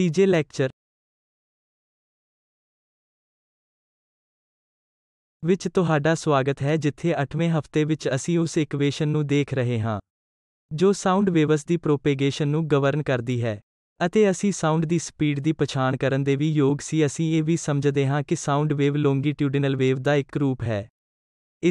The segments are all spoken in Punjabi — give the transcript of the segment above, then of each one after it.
ਤੀਜੇ ਲੈਕਚਰ ਵਿੱਚ ਤੁਹਾਡਾ ਸਵਾਗਤ ਹੈ ਜਿੱਥੇ 8ਵੇਂ ਹਫਤੇ ਵਿੱਚ ਅਸੀਂ ਉਸ ਇਕੁਏਸ਼ਨ ਨੂੰ ਦੇਖ ਰਹੇ ਹਾਂ ਜੋ ਸਾਊਂਡ ਵੇਵਸ ਦੀ ਪ੍ਰੋਪੇਗੇਸ਼ਨ ਨੂੰ ਗਵਰਨ ਕਰਦੀ ਹੈ ਅਤੇ ਅਸੀਂ ਸਾਊਂਡ ਦੀ ਸਪੀਡ ਦੀ ਪਛਾਣ ਕਰਨ ਦੇ ਵੀ ਯੋਗ ਸੀ ਅਸੀਂ ਇਹ ਵੀ ਸਮਝਦੇ ਹਾਂ ਕਿ ਸਾਊਂਡ ਵੇਵ ਲੌਂਗੀਟਿਊਡਨਲ ਵੇਵ ਦਾ ਇੱਕ ਰੂਪ ਹੈ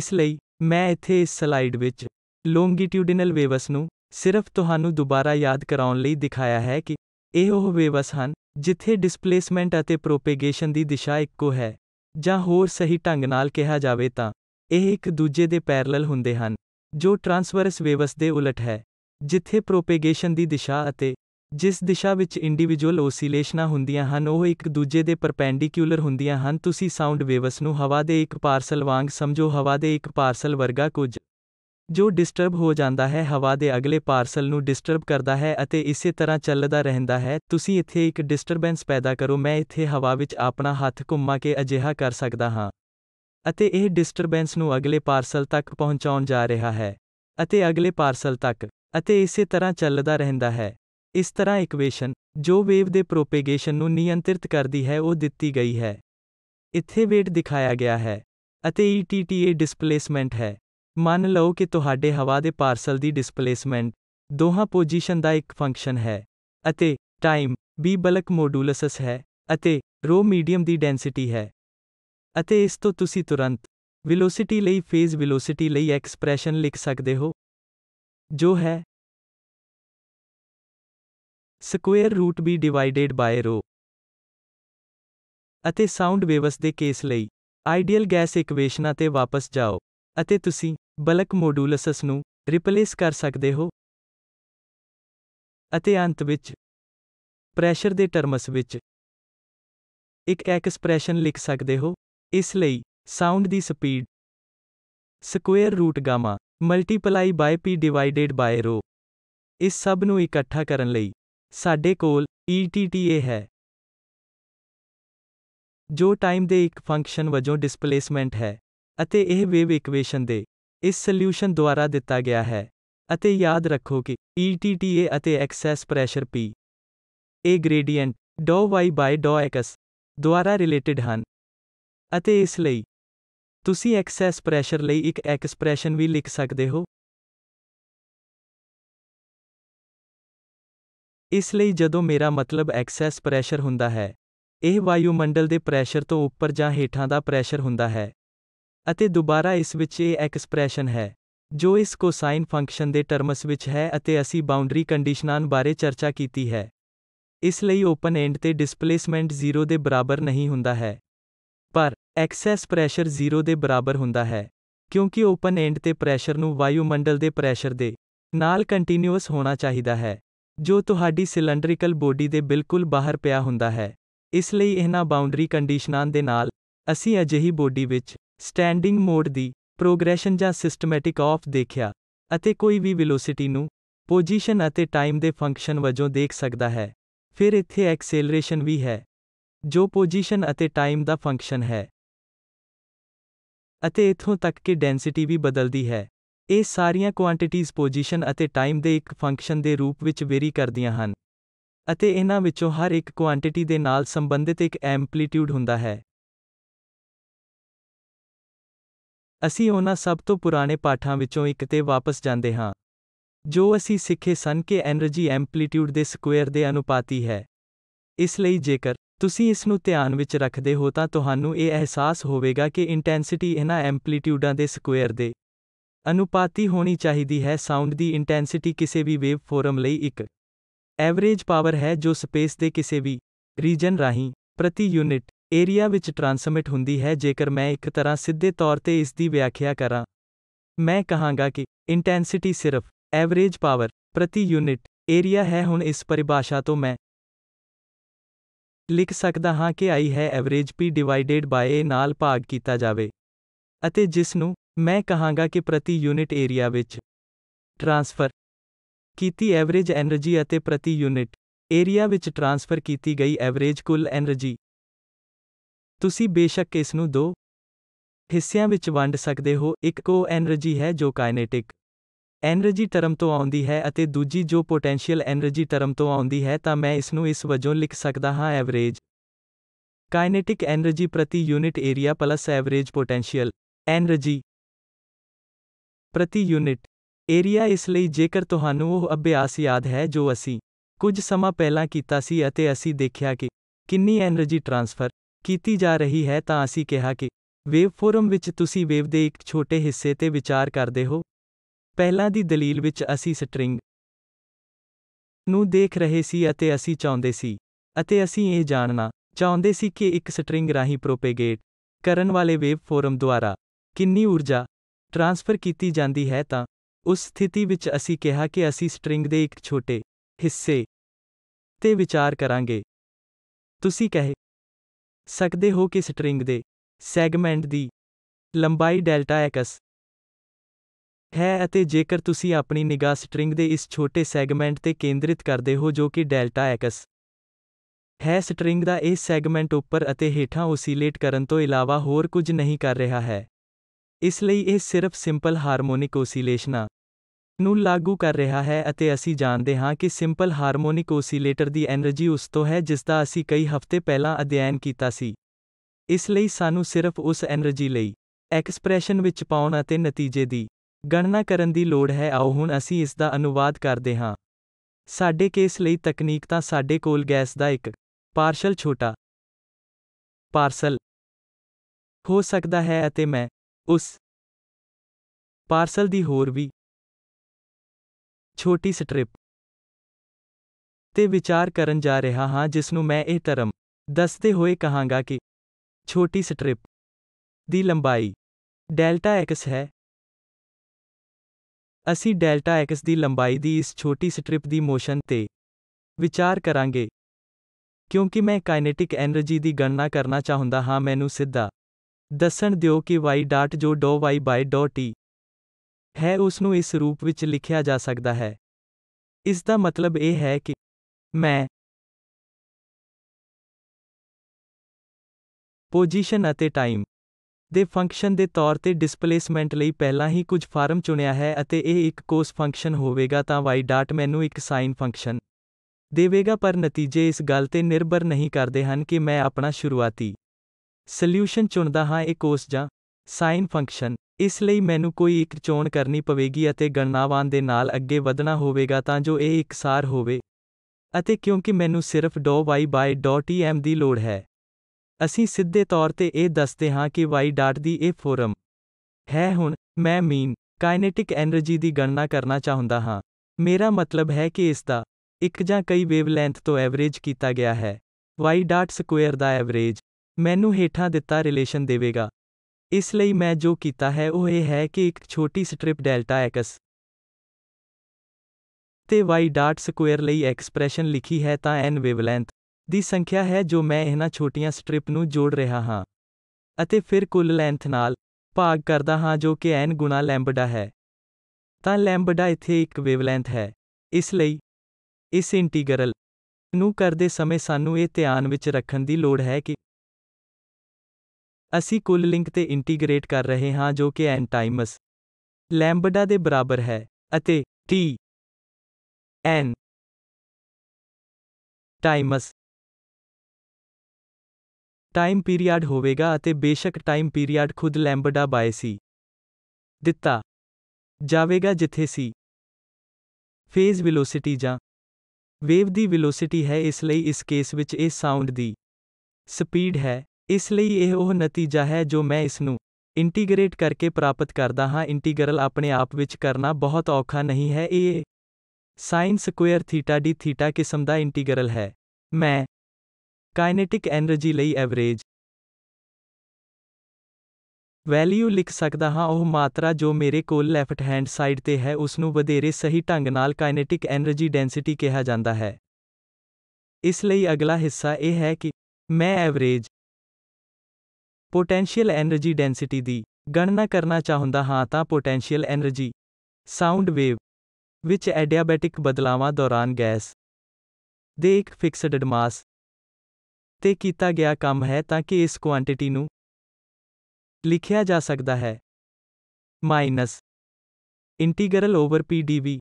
ਇਸ ਲਈ ਮੈਂ ਇੱਥੇ ਇਸ ਸਲਾਈਡ ਵਿੱਚ ਲੌਂਗੀਟਿਊਡਨਲ ਵੇਵਸ ਨੂੰ ਸਿਰਫ ਤੁਹਾਨੂੰ ਦੁਬਾਰਾ ਯਾਦ ਕਰਾਉਣ ਲਈ ਦਿਖਾਇਆ ਹੈ ਕਿ ਇਹ ਉਹ ਵੇਵਸ ਹਨ ਜਿੱਥੇ ਡਿਸਪਲੇਸਮੈਂਟ ਅਤੇ ਪ੍ਰੋਪੇਗੇਸ਼ਨ ਦੀ ਦਿਸ਼ਾ ਇੱਕੋ ਹੈ ਜਾਂ ਹੋਰ ਸਹੀ ਢੰਗ ਨਾਲ ਕਿਹਾ ਜਾਵੇ ਤਾਂ ਇਹ ਇੱਕ ਦੂਜੇ ਦੇ ਪੈਰਲਲ ਹੁੰਦੇ ਹਨ ਜੋ ਟ੍ਰਾਂਸਵਰਸ ਵੇਵਸ ਦੇ ਉਲਟ ਹੈ ਜਿੱਥੇ ਪ੍ਰੋਪੇਗੇਸ਼ਨ ਦੀ ਦਿਸ਼ਾ ਅਤੇ ਜਿਸ ਦਿਸ਼ਾ ਵਿੱਚ ਇੰਡੀਵਿਜੂਅਲ ਓਸੀਲੇਸ਼ਨਾਂ ਹੁੰਦੀਆਂ ਹਨ ਉਹ ਇੱਕ ਦੂਜੇ ਦੇ ਪਰਪੈਂਡੀਕੂਲਰ ਹੁੰਦੀਆਂ ਹਨ ਤੁਸੀਂ ਸਾਊਂਡ ਵੇਵਸ ਨੂੰ ਹਵਾ ਦੇ ਇੱਕ ਪਾਰਸਲ ਵਾਂਗ ਸਮਝੋ ਹਵਾ ਦੇ ਇੱਕ ਪਾਰਸਲ ਵਰਗਾ ਕੁਝ ਜੋ ਡਿਸਟਰਬ ਹੋ ਜਾਂਦਾ ਹੈ ਹਵਾ ਦੇ ਅਗਲੇ ਪਾਰਸਲ ਨੂੰ ਡਿਸਟਰਬ ਕਰਦਾ ਹੈ ਅਤੇ ਇਸੇ ਤਰ੍ਹਾਂ ਚੱਲਦਾ ਰਹਿੰਦਾ ਹੈ ਤੁਸੀਂ ਇੱਥੇ ਇੱਕ ਡਿਸਟਰਬੈਂਸ ਪੈਦਾ ਕਰੋ ਮੈਂ ਇੱਥੇ ਹਵਾ ਵਿੱਚ ਆਪਣਾ ਹੱਥ ਘੁੰਮਾ ਕੇ ਅਜਿਹਾ ਕਰ ਸਕਦਾ ਹਾਂ ਅਤੇ ਇਹ ਡਿਸਟਰਬੈਂਸ ਨੂੰ ਅਗਲੇ ਪਾਰਸਲ ਤੱਕ ਪਹੁੰਚਾਉਣ ਜਾ ਰਿਹਾ ਹੈ ਅਤੇ ਅਗਲੇ ਪਾਰਸਲ ਤੱਕ ਅਤੇ ਇਸੇ ਤਰ੍ਹਾਂ ਚੱਲਦਾ ਰਹਿੰਦਾ ਹੈ ਇਸ ਤਰ੍ਹਾਂ ਇਕਵੇਸ਼ਨ ਜੋ ਵੇਵ ਦੇ ਪ੍ਰੋਪੇਗੇਸ਼ਨ ਨੂੰ ਨਿਯੰਤਰਿਤ ਕਰਦੀ ਹੈ ਉਹ ਦਿੱਤੀ ਗਈ ਹੈ ਇੱਥੇ ਵੇਟ ਦਿਖਾਇਆ ਗਿਆ ਹੈ ਅਤੇ ETTA ਡਿਸਪਲੇਸਮੈਂਟ ਹੈ ਮੰਨ ਲਓ ਕਿ ਤੁਹਾਡੇ ਹਵਾ ਦੇ ਪਾਰਸਲ ਦੀ ਡਿਸਪਲੇਸਮੈਂਟ ਦੋਹਾਂ ਪੋਜੀਸ਼ਨ ਦਾ ਇੱਕ ਫੰਕਸ਼ਨ ਹੈ ਅਤੇ ਟਾਈਮ b ਬਲਕ ਮੋਡੂਲਸਸ ਹੈ ਅਤੇ ਰੋ ਮੀਡੀਅਮ ਦੀ ਡੈਂਸਿਟੀ ਹੈ ਅਤੇ ਇਸ ਤੋਂ ਤੁਸੀਂ ਤੁਰੰਤ ਵੈਲੋਸਿਟੀ ਲਈ ਫੇਜ਼ ਵੈਲੋਸਿਟੀ ਲਈ ਐਕਸਪ੍ਰੈਸ਼ਨ ਲਿਖ ਸਕਦੇ ਹੋ ਜੋ ਹੈ square root b divided by rho ਅਤੇ ਸਾਊਂਡ ਵੇਵਸ ਦੇ ਕੇਸ ਲਈ ਆਈਡੀਅਲ ਗੈਸ ਇਕੁਏਸ਼ਨਾਂ ਤੇ ਵਾਪਸ ਜਾਓ ਅਤੇ ਤੁਸੀਂ ਬਲਕ ਮੋਡੂਲਸਸ ਨੂੰ ਰਿਪਲੇਸ ਕਰ ਸਕਦੇ ਹੋ ਅਤੇ ਅੰਤ ਵਿੱਚ ਪ੍ਰੈਸ਼ਰ ਦੇ ਟਰਮਸ ਵਿੱਚ ਇੱਕ ਐਕਸਪ੍ਰੈਸ਼ਨ ਲਿਖ ਸਕਦੇ ਹੋ ਇਸ ਲਈ ਸਾਊਂਡ ਦੀ speed square root gamma multiply by P divided by rho ਇਸ ਸਭ ਨੂੰ ਇਕੱਠਾ ਕਰਨ ਲਈ ਸਾਡੇ ਕੋਲ ETTA ਹੈ ਜੋ ਟਾਈਮ ਦੇ ਇੱਕ ਫੰਕਸ਼ਨ ਵਜੋਂ ਡਿਸਪਲੇਸਮੈਂਟ ਹੈ ਅਤੇ ਇਹ ਵੇਵ ਇਕੁਏਸ਼ਨ ਦੇ ਇਸ ਸੋਲੂਸ਼ਨ ਦੁਆਰਾ ਦਿੱਤਾ ਗਿਆ ਹੈ ਅਤੇ ਯਾਦ ਰੱਖੋ ਕਿ ETTA ਅਤੇ ਐਕਸੈਸ ਪ੍ਰੈਸ਼ਰ P ਇਹ ਗ੍ਰੇਡੀਐਂਟ ∂y/∂x ਦੁਆਰਾ ਰਿਲੇਟਡ ਹਨ ਅਤੇ ਇਸ ਲਈ ਤੁਸੀਂ ਐਕਸੈਸ ਪ੍ਰੈਸ਼ਰ ਲਈ ਇੱਕ ਐਕਸਪ੍ਰੈਸ਼ਨ ਵੀ ਲਿਖ ਸਕਦੇ ਹੋ ਇਸ ਲਈ ਜਦੋਂ ਮੇਰਾ ਮਤਲਬ ਐਕਸੈਸ ਪ੍ਰੈਸ਼ਰ ਹੁੰਦਾ ਹੈ ਇਹ ਵਾਯੂਮੰਡਲ ਦੇ ਪ੍ਰੈਸ਼ਰ ਤੋਂ ਉੱਪਰ ਜਾਂ ਹੇਠਾਂ ਦਾ ਪ੍ਰੈਸ਼ਰ ਹੁੰਦਾ ਹੈ ਅਤੇ ਦੁਬਾਰਾ ਇਸ ਵਿੱਚ ਇਹ ਐਕਸਪ੍ਰੈਸ਼ਨ ਹੈ ਜੋ ਇਸ ਕੋਸਾਈਨ ਫੰਕਸ਼ਨ ਦੇ ਟਰਮਸ ਵਿੱਚ ਹੈ ਅਤੇ ਅਸੀਂ ਬਾਉਂਡਰੀ ਕੰਡੀਸ਼ਨਾਂ ਬਾਰੇ ਚਰਚਾ ਕੀਤੀ ਹੈ ਇਸ ਲਈ ਓਪਨ ਐਂਡ ਤੇ ਡਿਸਪਲੇਸਮੈਂਟ 0 ਦੇ ਬਰਾਬਰ ਨਹੀਂ ਹੁੰਦਾ ਹੈ ਪਰ ਐਕਸੈਸ ਪ੍ਰੈਸ਼ਰ 0 ਦੇ ਬਰਾਬਰ ਹੁੰਦਾ ਹੈ ਕਿਉਂਕਿ ਓਪਨ ਐਂਡ ਤੇ ਪ੍ਰੈਸ਼ਰ ਨੂੰ ਵਾਯੂਮੰਡਲ ਦੇ ਪ੍ਰੈਸ਼ਰ ਦੇ ਨਾਲ ਕੰਟੀਨਿਊਸ ਹੋਣਾ ਚਾਹੀਦਾ ਹੈ ਜੋ ਤੁਹਾਡੀ ਸਿਲੰਡਰੀਕਲ ਬੋਡੀ ਦੇ ਬਿਲਕੁਲ ਬਾਹਰ ਪਿਆ ਹੁੰਦਾ ਹੈ ਇਸ ਲਈ ਇਹਨਾਂ ਬਾਉਂਡਰੀ ਕੰਡੀਸ਼ਨਾਂ ਦੇ ਨਾਲ ਅਸੀਂ ਅਜਿਹੀ ਬੋਡੀ ਵਿੱਚ ਸਟੈਂਡਿੰਗ ਮੋਡ ਦੀ ਪ੍ਰੋਗਰੈਸ਼ਨ ਜਾਂ ਸਿਸਟਮੈਟਿਕ ਆਫ ਦੇਖਿਆ ਅਤੇ ਕੋਈ ਵੀ ਵੈਲੋਸਿਟੀ ਨੂੰ ਪੋਜੀਸ਼ਨ ਅਤੇ ਟਾਈਮ ਦੇ ਫੰਕਸ਼ਨ ਵਜੋਂ ਦੇਖ ਸਕਦਾ ਹੈ ਫਿਰ ਇੱਥੇ ਐਕਸਲਰੇਸ਼ਨ ਵੀ ਹੈ ਜੋ ਪੋਜੀਸ਼ਨ ਅਤੇ ਟਾਈਮ ਦਾ ਫੰਕਸ਼ਨ ਹੈ ਅਤੇ ਇਥੋਂ ਤੱਕ ਕਿ ਡੈਂਸਿਟੀ ਵੀ ਬਦਲਦੀ ਹੈ ਇਹ ਸਾਰੀਆਂ ਕੁਆਂਟੀਟੀਆਂ ਪੋਜੀਸ਼ਨ ਅਤੇ ਟਾਈਮ ਦੇ ਇੱਕ ਫੰਕਸ਼ਨ ਦੇ ਰੂਪ ਵਿੱਚ ਵੇਰੀ ਕਰਦੀਆਂ ਹਨ ਅਤੇ ਇਹਨਾਂ ਵਿੱਚੋਂ ਹਰ ਇੱਕ ਕੁਆਂਟੀਟੀ ਦੇ ਨਾਲ ਸੰਬੰਧਿਤ ਇੱਕ ਐਂਪਲੀਟਿਊਡ ਹੁੰਦਾ ਹੈ ਅਸੀਂ ਉਹਨਾਂ ਸਭ ਤੋਂ ਪੁਰਾਣੇ ਪਾਠਾਂ ਵਿੱਚੋਂ ਇੱਕ ਤੇ ਵਾਪਸ ਜਾਂਦੇ ਹਾਂ ਜੋ ਅਸੀਂ ਸਿੱਖੇ ਸਨ ਕਿ એનર્ਜੀ ਐਂਪਲੀਟਿਊਡ ਦੇ ਸਕੁਅਰ ਦੇ ਅਨੁਪਾਤੀ ਹੈ ਇਸ ਲਈ ਜੇਕਰ ਤੁਸੀਂ ਇਸ ਨੂੰ ਧਿਆਨ ਵਿੱਚ ਰੱਖਦੇ ਹੋ ਤਾਂ ਤੁਹਾਨੂੰ ਇਹ ਅਹਿਸਾਸ ਹੋਵੇਗਾ ਕਿ ਇੰਟੈਂਸਿਟੀ ਇਹਨਾਂ ਐਂਪਲੀਟਿਊਡਾਂ ਦੇ ਸਕੁਅਰ ਦੇ ਅਨੁਪਾਤੀ ਹੋਣੀ ਚਾਹੀਦੀ ਹੈ ਸਾਊਂਡ ਦੀ ਇੰਟੈਂਸਿਟੀ ਕਿਸੇ ਵੀ ਵੇਵ ਫੋਰਮ ਲਈ ਇੱਕ ਐਵਰੇਜ ਪਾਵਰ ਹੈ ਜੋ ਸਪੇਸ ਦੇ ਕਿਸੇ ਵੀ ਰੀਜਨ ਰਾਹੀਂ ਪ੍ਰਤੀ ਯੂਨਿਟ ਏਰੀਆ ਵਿੱਚ ਟ੍ਰਾਂਸਮਿਟ ਹੁੰਦੀ ਹੈ ਜੇਕਰ ਮੈਂ ਇੱਕ ਤਰ੍ਹਾਂ ਸਿੱਧੇ ਤੌਰ ਤੇ ਇਸ ਦੀ ਵਿਆਖਿਆ ਕਰਾਂ ਮੈਂ ਕਹਾਂਗਾ ਕਿ ਇੰਟੈਂਸਿਟੀ ਸਿਰਫ ਐਵਰੇਜ ਪਾਵਰ ਪ੍ਰਤੀ ਯੂਨਿਟ ਏਰੀਆ ਹੈ ਹੁਣ ਇਸ ਪਰਿਭਾਸ਼ਾ ਤੋਂ ਮੈਂ ਲਿਖ ਸਕਦਾ ਹਾਂ ਕਿ ਆਈ ਹੈ ਐਵਰੇਜ ਪੀ ਡਿਵਾਈਡਡ ਬਾਈ ਏ ਨਾਲ ਭਾਗ ਕੀਤਾ ਜਾਵੇ ਅਤੇ ਜਿਸ ਨੂੰ ਮੈਂ ਕਹਾਂਗਾ ਕਿ ਪ੍ਰਤੀ ਯੂਨਿਟ ਏਰੀਆ ਵਿੱਚ ਟ੍ਰਾਂਸਫਰ ਕੀਤੀ ਐਵਰੇਜ એનર્ਜੀ ਅਤੇ ਪ੍ਰਤੀ ਯੂਨਿਟ ਏਰੀਆ ਵਿੱਚ ਟ੍ਰਾਂਸਫਰ ਕੀਤੀ ਗਈ ਐਵਰੇਜ ਕੁੱਲ એનર્ਜੀ ਤੁਸੀਂ ਬੇਸ਼ੱਕ ਇਸ ਨੂੰ ਦੋ ਹਿੱਸਿਆਂ ਵਿੱਚ ਵੰਡ ਸਕਦੇ ਹੋ ਇੱਕ ਕੋ એનર્ਜੀ ਹੈ ਜੋ ਕਾਈਨੇਟਿਕ ਐਨਰਜੀ ਟਰਮ ਤੋਂ ਆਉਂਦੀ ਹੈ ਅਤੇ ਦੂਜੀ ਜੋ ਪੋਟੈਂਸ਼ੀਅਲ ਐਨਰਜੀ ਟਰਮ ਤੋਂ ਆਉਂਦੀ ਹੈ ਤਾਂ ਮੈਂ ਇਸ ਨੂੰ ਇਸ ਵਜੋਂ ਲਿਖ ਸਕਦਾ ਹਾਂ ਐਵਰੇਜ ਕਾਈਨੇਟਿਕ ਐਨਰਜੀ ਪ੍ਰਤੀ unit area plus average potential energy ਪ੍ਰਤੀ ਯੂਨਿਟ ਏਰੀਆ ਇਸ ਲਈ ਜੇਕਰ ਤੁਹਾਨੂੰ ਉਹ ਅਭਿਆਸ ਯਾਦ ਹੈ ਜੋ ਅਸੀਂ ਕੁਝ ਸਮਾਂ ਪਹਿਲਾਂ ਕੀਤਾ ਸੀ ਅਤੇ ਅਸੀਂ ਦੇਖਿਆ ਕਿ ਕਿੰਨੀ ਐਨਰਜੀ ਟ੍ਰਾਂਸਫਰ ਕੀਤੀ ਜਾ ਰਹੀ ਹੈ ਤਾਂ ਅਸੀਂ ਕਿਹਾ ਕਿ ਵੇਵ ਫੋਰਮ ਵਿੱਚ ਤੁਸੀਂ ਵੇਵ ਦੇ ਇੱਕ ਛੋਟੇ ਹਿੱਸੇ ਤੇ ਵਿਚਾਰ ਕਰਦੇ ਹੋ ਪਹਿਲਾਂ ਦੀ ਦਲੀਲ ਵਿੱਚ ਅਸੀਂ ਸਟ੍ਰਿੰਗ ਨੂੰ ਦੇਖ ਰਹੇ ਸੀ ਅਤੇ ਅਸੀਂ ਚਾਹੁੰਦੇ ਸੀ ਅਤੇ ਅਸੀਂ ਇਹ ਜਾਣਨਾ ਚਾਹੁੰਦੇ ਸੀ ਕਿ ਇੱਕ ਸਟ੍ਰਿੰਗ ਰਾਹੀਂ ਪ੍ਰੋਪੇਗੇਟ ਕਰਨ ਵਾਲੇ ਵੇਵ ਫੋਰਮ ਦੁਆਰਾ ਕਿੰਨੀ ਊਰਜਾ ਟ੍ਰਾਂਸਫਰ ਕੀਤੀ ਜਾਂਦੀ ਹੈ ਤਾਂ ਉਸ ਸਥਿਤੀ ਵਿੱਚ ਅਸੀਂ ਕਿਹਾ ਕਿ ਅਸੀਂ ਸਟ੍ਰਿੰਗ ਦੇ ਇੱਕ ਛੋਟੇ ਹਿੱਸੇ ਤੇ ਵਿਚਾਰ ਕਰਾਂਗੇ ਤੁਸੀਂ ਕਹੇ ਸਕਦੇ ਹੋ ਕਿ ਸਟ੍ਰਿੰਗ ਦੇ ਸੈਗਮੈਂਟ ਦੀ ਲੰਬਾਈ ਡੈਲਟਾ ਐਕਸ ਹੈ ਅਤੇ ਜੇਕਰ ਤੁਸੀਂ ਆਪਣੀ ਨਿਗਾਹ ਸਟ੍ਰਿੰਗ ਦੇ ਇਸ ਛੋਟੇ ਸੈਗਮੈਂਟ ਤੇ ਕੇਂਦ੍ਰਿਤ ਕਰਦੇ ਹੋ ਜੋ ਕਿ ਡੈਲਟਾ ਐਕਸ ਹੈ ਸਟ੍ਰਿੰਗ ਦਾ ਇਹ ਸੈਗਮੈਂਟ ਉੱਪਰ ਅਤੇ ਹੇਠਾਂ ਓਸੀਲੇਟ ਕਰਨ ਤੋਂ ਇਲਾਵਾ ਹੋਰ ਕੁਝ ਨਹੀਂ ਕਰ ਰਿਹਾ ਹੈ ਇਸ ਲਈ ਇਹ ਸਿਰਫ ਸਿੰਪਲ ਹਾਰਮੋਨਿਕ ਓਸੀਲੇਸ਼ਨਾਂ ਨੂੰ ਲਾਗੂ ਕਰ ਰਿਹਾ ਹੈ ਅਤੇ ਅਸੀਂ ਜਾਣਦੇ ਹਾਂ ਕਿ ਸਿੰਪਲ ਹਾਰਮੋਨਿਕ ਓਸੀਲੇਟਰ ਦੀ એનર્ਜੀ ਉਸ ਤੋਂ ਹੈ ਜਿਸ ਦਾ ਅਸੀਂ ਕਈ ਹਫ਼ਤੇ ਪਹਿਲਾਂ ਅਧਿਐਨ ਕੀਤਾ ਸੀ ਇਸ ਲਈ ਸਾਨੂੰ ਸਿਰਫ ਉਸ એનર્ਜੀ ਲਈ ਐਕਸਪ੍ਰੈਸ਼ਨ ਵਿੱਚ ਪਾਉਣ ਅਤੇ ਨਤੀਜੇ ਦੀ ਗਣਨਾ ਕਰਨ ਦੀ ਲੋੜ ਹੈ ਆਓ ਹੁਣ ਅਸੀਂ ਇਸ ਦਾ ਅਨੁਵਾਦ ਕਰਦੇ ਹਾਂ ਸਾਡੇ ਕੇਸ ਲਈ ਤਕਨੀਕ ਤਾਂ ਸਾਡੇ ਕੋਲ ਗੈਸ ਦਾ ਇੱਕ ਪਾਰਸ਼ਲ ਛੋਟਾ ਪਾਰਸਲ ਹੋ ਸਕਦਾ ਹੈ ਅਤੇ ਮੈਂ ਉਸ ਪਾਰਸਲ ਦੀ ਹੋਰ ਵੀ ਛੋਟੀ ਸਟ੍ਰਿਪ ਤੇ ਵਿਚਾਰ ਕਰਨ ਜਾ ਰਿਹਾ ਹਾਂ ਜਿਸ ਨੂੰ ਮੈਂ ਇਹ ਧਰਮ ਦੱਸਦੇ ਹੋਏ ਕਹਾਂਗਾ ਕਿ ਛੋਟੀ ਸਟ੍ਰਿਪ ਦੀ ਲੰਬਾਈ ਡੈਲਟਾ ਐਕਸ ਹੈ ਅਸੀਂ ਡੈਲਟਾ ਐਕਸ ਦੀ ਲੰਬਾਈ ਦੀ ਇਸ ਛੋਟੀ ਸਟ੍ਰਿਪ ਦੀ ਮੋਸ਼ਨ ਤੇ ਵਿਚਾਰ ਕਰਾਂਗੇ ਕਿਉਂਕਿ ਮੈਂ ਕਾਈਨੈਟਿਕ એનર્ਜੀ ਦੀ ਗਣਨਾ ਕਰਨਾ ਚਾਹੁੰਦਾ ਹਾਂ ਮੈਨੂੰ ਸਿੱਧਾ ਦੱਸਣ ਦਿਓ ਕਿ y ਡਾਟ ਜੋ ਡੋ y ਬਾਈ ਡੋ t ਹੈ ਉਸ ਨੂੰ ਇਸ ਰੂਪ ਵਿੱਚ ਲਿਖਿਆ ਜਾ ਸਕਦਾ ਹੈ ਇਸ ਦਾ ਮਤਲਬ ਇਹ ਹੈ ਕਿ ਮੈਂ ਪੋਜੀਸ਼ਨ ਅਤੇ ਟਾਈਮ ਦੇ ਫੰਕਸ਼ਨ ਦੇ ਤੌਰ ਤੇ ਡਿਸਪਲੇਸਮੈਂਟ ਲਈ ਪਹਿਲਾਂ ਹੀ ਕੁਝ ਫਾਰਮ ਚੁਣਿਆ ਹੈ ਅਤੇ ਇਹ ਇੱਕ ਕੋਸ ਫੰਕਸ਼ਨ ਹੋਵੇਗਾ ਤਾਂ y ਡਾਟ ਮੈਨੂੰ ਇੱਕ ਸਾਈਨ ਫੰਕਸ਼ਨ ਦੇਵੇਗਾ ਪਰ ਨਤੀਜੇ ਇਸ ਗੱਲ ਤੇ ਨਿਰਭਰ ਨਹੀਂ ਕਰਦੇ ਹਨ ਕਿ ਮੈਂ ਆਪਣਾ ਸ਼ੁਰੂਆਤੀ ਸੋਲੂਸ਼ਨ ਚੁਣਦਾ ਹਾਂ ਇੱਕ ਕੋਸ ਜਾਂ ਸਾਈਨ ਫੰਕਸ਼ਨ ਇਸ ਲਈ ਮੈਨੂੰ ਕੋਈ ਇੱਕ ਚੋਣ ਕਰਨੀ ਪਵੇਗੀ ਅਤੇ ਗਣਨਾਵਾਂ ਦੇ ਨਾਲ ਅੱਗੇ ਵਧਣਾ ਹੋਵੇਗਾ ਤਾਂ ਜੋ ਇਹ ਇਕਸਾਰ ਹੋਵੇ ਅਤੇ ਕਿਉਂਕਿ ਮੈਨੂੰ ਸਿਰਫ .y/em ਦੀ ਲੋੜ ਹੈ ਅਸੀਂ ਸਿੱਧੇ ਤੌਰ ਤੇ ਇਹ ਦੱਸਦੇ ਹਾਂ ਕਿ y ਡਾਟ ਦੀ ਇਹ ਫੋਰਮ ਹੈ ਹੁਣ ਮੈਂ ਮੀਨ ਕਾਈਨੈਟਿਕ એનર્ਜੀ ਦੀ ਗਣਨਾ ਕਰਨਾ ਚਾਹੁੰਦਾ ਹਾਂ ਮੇਰਾ ਮਤਲਬ ਹੈ ਕਿ ਇਸ ਦਾ ਇੱਕ ਜਾਂ ਕਈ ਵੇਵਲੈਂਥ ਤੋਂ ਐਵਰੇਜ ਕੀਤਾ ਗਿਆ ਹੈ y ਡਾਟ ਸਕੁਅਰ ਦਾ ਐਵਰੇਜ ਮੈਨੂੰ ਹੇਠਾਂ ਦਿੱਤਾ ਰਿਲੇਸ਼ਨ ਦੇਵੇਗਾ ਇਸ ਲਈ ਮੈਂ ਜੋ ਕੀਤਾ ਹੈ ਉਹ ਇਹ ਹੈ ਕਿ ਇੱਕ ਛੋਟੀ ਸਟ੍ਰਿਪ ਡੈਲਟਾ ਐਕਸ ਤੇ ਵਾਈ ਡਾਟ ਸਕੁਅਰ ਲਈ ਐਕਸਪ੍ਰੈਸ਼ਨ ਲਿਖੀ ਹੈ ਤਾਂ ਐਨ ਵੇਵਲੈਂਥ ਦੀ ਸੰਖਿਆ ਹੈ ਜੋ ਮੈਂ ਇਹਨਾਂ ਛੋਟੀਆਂ ਸਟ੍ਰਿਪ ਨੂੰ ਜੋੜ ਰਿਹਾ ਹਾਂ ਅਤੇ ਫਿਰ ਕੁੱਲ ਲੈਂਥ ਨਾਲ ਭਾਗ ਕਰਦਾ ਹਾਂ ਜੋ ਕਿ ਐਨ ਗੁਣਾ ਲੈਂਬਡਾ ਹੈ ਤਾਂ ਲੈਂਬਡਾ ਇੱਥੇ ਇੱਕ ਵੇਵਲੈਂਥ ਹੈ ਇਸ ਲਈ ਇਸ ਇੰਟੀਗਰਲ ਨੂੰ ਕਰਦੇ ਸਮੇਂ ਸਾਨੂੰ ਇਹ ਧਿਆਨ ਵਿੱਚ ਰੱਖਣ ਦੀ ਲੋੜ ਹੈ ਕਿ ਅਸੀਂ ਕੁੱਲ ਲਿੰਕ ਤੇ ਇੰਟੀਗ੍ਰੇਟ ਕਰ ਰਹੇ ਹਾਂ ਜੋ ਕਿ n ਟਾਈਮਸ ਲੈਂਬਡਾ ਦੇ ਬਰਾਬਰ ਹੈ ਅਤੇ t n times time period ਹੋਵੇਗਾ ਅਤੇ ਬੇਸ਼ੱਕ ਟਾਈਮ ਪੀਰੀਅਡ ਖੁਦ ਲੈਂਬਡਾ ਬਾਏ ਸੀ ਦਿੱਤਾ ਜਾਵੇਗਾ ਜਿੱਥੇ ਸੀ ਫੇਜ਼ ਵੈਲੋਸਿਟੀ ਜਾਂ ਵੇਵ ਦੀ ਵੈਲੋਸਿਟੀ ਹੈ ਇਸ ਲਈ ਇਸ ਕੇਸ ਵਿੱਚ ਇਹ ਸਾਊਂਡ ਦੀ ਸਪੀਡ ਹੈ ਇਸ ਲਈ ਇਹ ਉਹ ਨਤੀਜਾ ਹੈ ਜੋ ਮੈਂ ਇਸ ਨੂੰ ਇੰਟੀਗ੍ਰੇਟ ਕਰਕੇ ਪ੍ਰਾਪਤ ਕਰਦਾ ਹਾਂ ਇੰਟੀਗਰਲ ਆਪਣੇ ਆਪ ਵਿੱਚ ਕਰਨਾ ਬਹੁਤ ਔਖਾ ਨਹੀਂ ਹੈ ਇਹ sin² square theta d theta ਕਿਸਮ ਦਾ ਇੰਟੀਗਰਲ ਹੈ ਮੈਂ ਕਾਈਨੈਟਿਕ એનર્ਜੀ ਲਈ ਐਵਰੇਜ ਵੈਲਿਊ ਲਿਖ ਸਕਦਾ ਹਾਂ ਉਹ ਮਾਤਰਾ ਜੋ ਮੇਰੇ ਕੋਲ ਲੈਫਟ ਹੈਂਡ ਸਾਈਡ ਤੇ ਹੈ ਉਸ ਨੂੰ ਵਧੇਰੇ ਸਹੀ ਢੰਗ ਨਾਲ ਕਾਈਨੈਟਿਕ એનર્ਜੀ ਡੈਂਸਿਟੀ ਕਿਹਾ ਜਾਂਦਾ ਹੈ ਇਸ ਲਈ ਅਗਲਾ ਹਿੱਸਾ ਇਹ ਹੈ ਕਿ ਮੈਂ ਐਵਰੇਜ ਪੋਟੈਂਸ਼ੀਅਲ એનર્ਜੀ ਡੈਂਸਿਟੀ ਦੀ ਗਣਨਾ ਕਰਨਾ ਚਾਹੁੰਦਾ ਹਾਂ ਤਾਂ ਪੋਟੈਂਸ਼ੀਅਲ એનર્ਜੀ ਸਾਊਂਡ ਵੇਵ ਵਿੱਚ ਐਡੀਆਬੈਟਿਕ ਬਦਲਾਵਾਂ ਦੌਰਾਨ ਗੈਸ ਦੇ ਇੱਕ ਫਿਕਸਡ ਮਾਸ ਤੇ ਕੀਤਾ ਗਿਆ ਕੰਮ ਹੈ ਤਾਂ ਕਿ ਇਸ ਕੁਆਂਟੀਟੀ ਨੂੰ ਲਿਖਿਆ ਜਾ ਸਕਦਾ ਹੈ minus integral over p dv